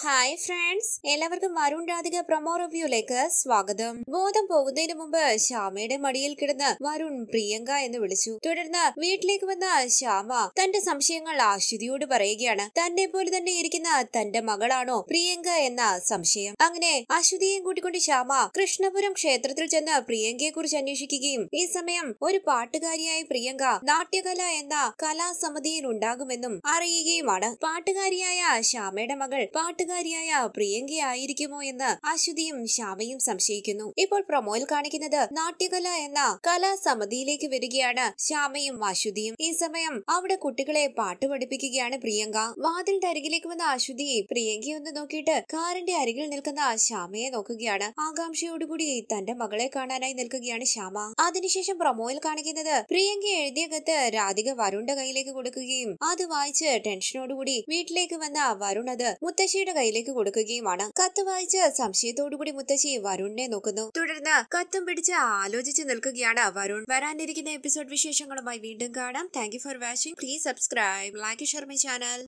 hi friends എല്ലാവർക്കും Varun Radhika promo റിവ്യൂലേക്ക് സ്വാഗതം ബോധം പോകുന്നതിന് മുമ്പ് ശ്യാമയുടെ മടിയിൽ കിടന്ന് വരുൺ പ്രിയങ്ക എന്ന് വിളിച്ചു തുടർന്ന് വീട്ടിലേക്ക് വന്ന ശ്യാമ തന്റെ സംശയങ്ങൾ ആശ്വതിയോട് പറയുകയാണ് തന്നെ പോലെ തന്നെ ഇരിക്കുന്ന തന്റെ മകളാണോ പ്രിയങ്ക എന്ന സംശയം അങ്ങനെ അശ്വതിയെയും കൂട്ടിക്കൊണ്ട് ശ്യാമ കൃഷ്ണപുരം ക്ഷേത്രത്തിൽ ചെന്ന് പ്രിയങ്കയെ കുറിച്ച് അന്വേഷിക്കുകയും ഈ സമയം ഒരു പാട്ടുകാരിയായ പ്രിയങ്ക നാട്യകല എന്ന കലാസമിതിയിൽ ഉണ്ടാകുമെന്നും അറിയുകയുമാണ് പാട്ടുകാരിയായ ശ്യാമയുടെ മകൾ പാട്ട് കൂട്ടുകാരിയായ പ്രിയങ്കയായിരിക്കുമോ എന്ന് അശ്വതിയും ശ്യാമയും സംശയിക്കുന്നു ഇപ്പോൾ പ്രൊമോയിൽ കാണിക്കുന്നത് നാട്യകല എന്ന കലാസമിതിയിലേക്ക് വരികയാണ് ശ്യാമയും അശ്വതിയും ഈ സമയം അവിടെ കുട്ടികളെ പാട്ട് പഠിപ്പിക്കുകയാണ് പ്രിയങ്ക വാതിലിന്റെ അരികിലേക്ക് വന്ന അശ്വതി പ്രിയങ്കയെ ഒന്ന് നോക്കിയിട്ട് കാറിന്റെ അരികിൽ നിൽക്കുന്ന ശ്യാമയെ നോക്കുകയാണ് ആകാംക്ഷയോടുകൂടി തന്റെ മകളെ കാണാനായി നിൽക്കുകയാണ് ശ്യാമ അതിനുശേഷം പ്രൊമോയിൽ കാണിക്കുന്നത് പ്രിയങ്ക എഴുതിയ കത്ത് രാധിക വരുണിന്റെ കയ്യിലേക്ക് കൊടുക്കുകയും അത് വായിച്ച് ടെൻഷനോടുകൂടി വീട്ടിലേക്ക് വന്ന വരുൺ അത് മുത്തശ്ശിയുടെ കയ്യിലേക്ക് കൊടുക്കുകയുമാണ് കത്ത് വായിച്ച് സംശയത്തോടുകൂടി മുത്തശ്ശി വരുണിനെ നോക്കുന്നു തുടർന്ന് കത്തും പിടിച്ച് ആലോചിച്ച് നിൽക്കുകയാണ് വരുൺ വരാനിരിക്കുന്ന എപ്പിസോഡ് വിശേഷങ്ങളുമായി വീണ്ടും കാണാം thank for watching please subscribe like share channel